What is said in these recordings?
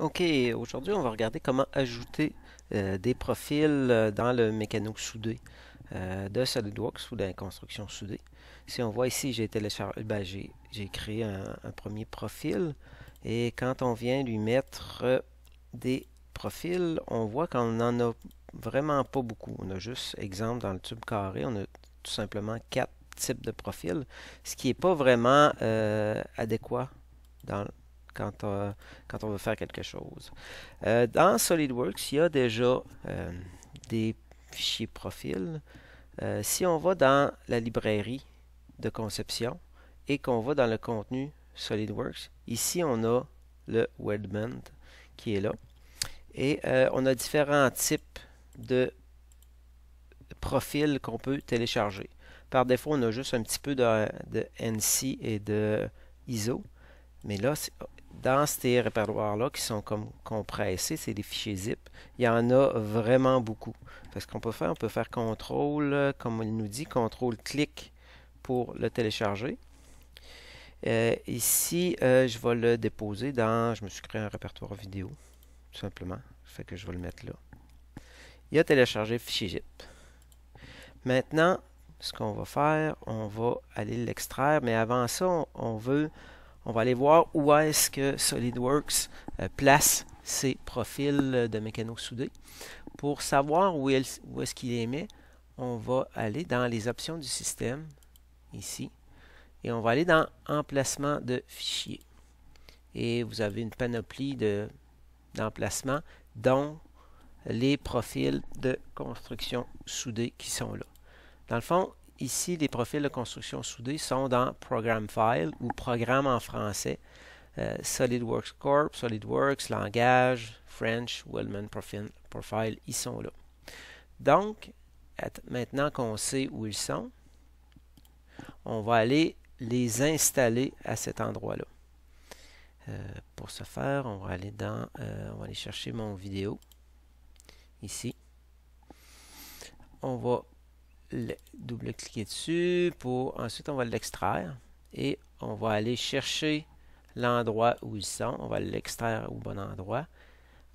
Ok, aujourd'hui on va regarder comment ajouter euh, des profils euh, dans le mécano soudé euh, de SolidWorks ou dans la construction soudée. Si on voit ici, j'ai ben, créé un, premier profil et quand on vient lui mettre des profils, on voit qu'on n'en a vraiment pas beaucoup. On a juste, exemple, dans le tube carré, on a tout simplement quatre types de profils, ce qui n'est pas vraiment adéquat dans le... Euh, quand, on veut faire quelque chose. Euh, dans SolidWorks, il y a déjà euh, des fichiers profils. si on va dans la librairie de conception et qu'on va dans le contenu SolidWorks, ici on a le Weldment qui est là. Et on a différents types de profils qu'on peut télécharger. Par défaut, on a juste un petit peu de, de NC et de ISO. Mais là, c'est dans ces répertoires-là qui sont comme compressés, c'est des fichiers zip, il y en a vraiment beaucoup. Ce qu'on peut faire, on peut faire contrôle, euh, comme il nous dit, contrôle clic pour le télécharger. Euh, ici, euh, je vais le déposer dans, je me suis créé un répertoire vidéo, tout simplement. Fait que je vais le mettre là. Il a téléchargé le fichier zip. Maintenant, ce qu'on va faire, on va aller l'extraire, mais avant ça, on veut on va aller voir où est-ce que SolidWorks euh, place ses profils de mécano soudés. Pour savoir où, est-ce qu'il les met, on va aller dans les options du système, ici, et on va aller dans Emplacement de fichiers. Et vous avez une panoplie d'emplacements, dont les profils de construction soudée qui sont là. Dans le fond, Ici, les profils de construction soudée sont dans Program File ou Programme en français. Euh, SolidWorks Corp, SolidWorks, Langage, French, Wellman Profile, ils sont là. Donc, maintenant qu'on sait où ils sont, on va aller les installer à cet endroit-là. Euh, pour ce faire, on va aller dans, euh, on va aller chercher mon vidéo ici. On va double-cliquer dessus. Pour, ensuite, on va l'extraire et on va aller chercher l'endroit où ils sont. On va l'extraire au bon endroit.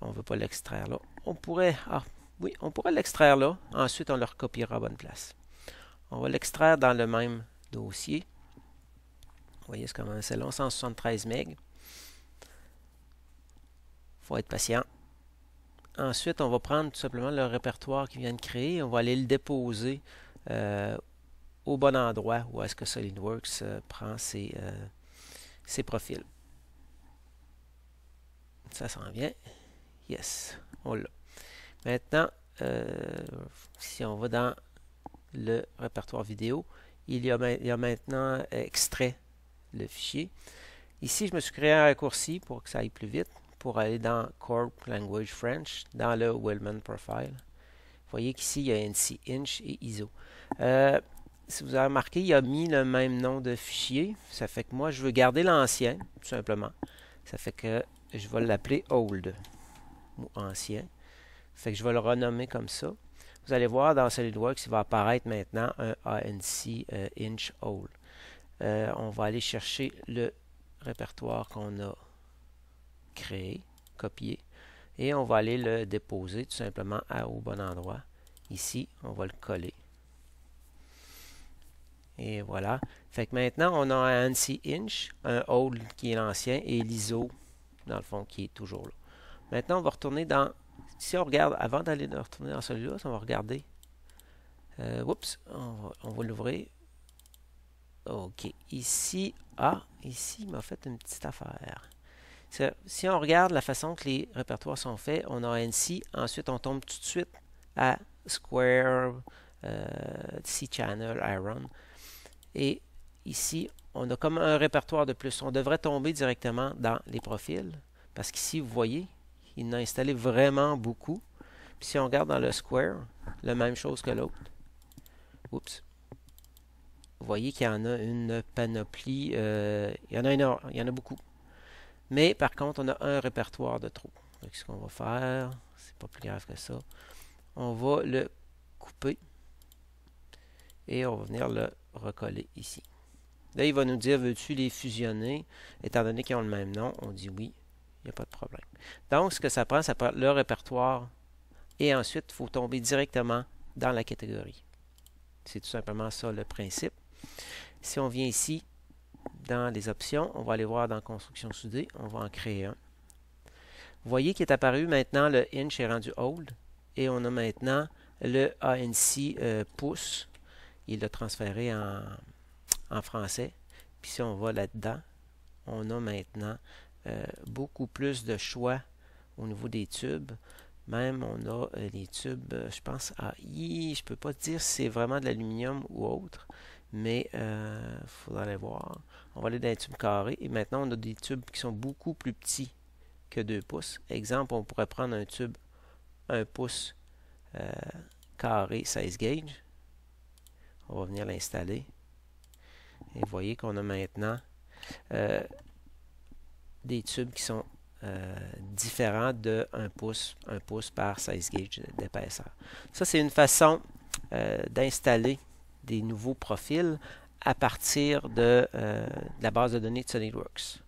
On ne veut pas l'extraire là. On pourrait, ah, oui, on pourrait l'extraire là. Ensuite, on le recopiera à bonne place. On va l'extraire dans le même dossier. Vous voyez comment c'est long, 173 MB. faut être patient. Ensuite, on va prendre tout simplement le répertoire vient de créer. On va aller le déposer euh, au bon endroit où est-ce que SolidWorks euh, prend euh, ses, profils. Ça s'en vient. Yes, on l'a. Maintenant, si on va dans le répertoire vidéo, il y, a, il y, a, maintenant extrait le fichier. Ici, je me suis créé un raccourci pour que ça aille plus vite, pour aller dans Corp Language French, dans le Wellman Profile. Vous voyez qu'ici, il y a NC Inch et ISO. Euh, si vous avez remarqué, il a mis le même nom de fichier. Ça fait que moi, je veux garder l'ancien, tout simplement. Ça fait que je vais l'appeler Old ou Ancien. Ça fait que je vais le renommer comme ça. Vous allez voir dans SolidWorks, il va apparaître maintenant un ANC euh, Inch Old. Euh, on va aller chercher le répertoire qu'on a créé, copié. Et on va aller le déposer tout simplement au bon endroit. Ici, on va le coller. Et voilà. Fait que maintenant, on a un ANSI inch, un old qui est l'ancien et l'ISO, dans le fond, qui est toujours là. Maintenant, on va retourner dans... Si on regarde, avant d'aller retourner dans celui-là, on va regarder. Euh, oups, on va l'ouvrir. OK. Ici, ah, ici, il m'a fait une petite affaire. Si on regarde la façon que les répertoires sont faits, on a NC, ensuite on tombe tout de suite à Square, euh, C-Channel, Iron. Et ici, on a comme un répertoire de plus. On devrait tomber directement dans les profils, parce qu'ici, vous voyez, il en a installé vraiment beaucoup. Puis si on regarde dans le Square, la même chose que l'autre. Oups. Vous voyez qu'il y en a une panoplie. Euh, il, y en a il y en a beaucoup. Mais par contre, on a un répertoire de trop. Donc ce qu'on va faire, c'est pas plus grave que ça. On va le couper. Et on va venir le recoller ici. Là, il va nous dire, veux-tu les fusionner? Étant donné qu'ils ont le même nom, on dit oui, il n'y a pas de problème. Donc, ce que ça prend, ça prend le répertoire. Et ensuite, il faut tomber directement dans la catégorie. C'est tout simplement ça le principe. Si on vient ici, dans les options, on va aller voir dans construction soudée, on va en créer un. Vous voyez qu'il est apparu maintenant le inch est rendu old et on a maintenant le ANC euh, pouce. Il l'a transféré en, français. Puis si on va là-dedans, on a maintenant euh, beaucoup plus de choix au niveau des tubes. Même on a euh, les tubes, je pense, à i. Je ne peux pas dire si c'est vraiment de l'aluminium ou autre mais il euh, faudra aller voir. On va aller dans les tubes carrés et maintenant on a des tubes qui sont beaucoup plus petits que 2 pouces. Exemple, on pourrait prendre un tube 1 pouce euh, carré 16 gauge. On va venir l'installer. Et vous voyez qu'on a maintenant euh, des tubes qui sont différents de 1 pouce, pouce par 16 gauge d'épaisseur. Ça, c'est une façon d'installer nouveaux profils à partir euh, de, la base de données de SolidWorks.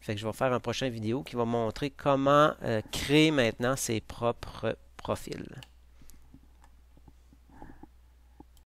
Fait je vais faire un prochain vidéo qui va montrer comment euh, créer maintenant ses propres profils.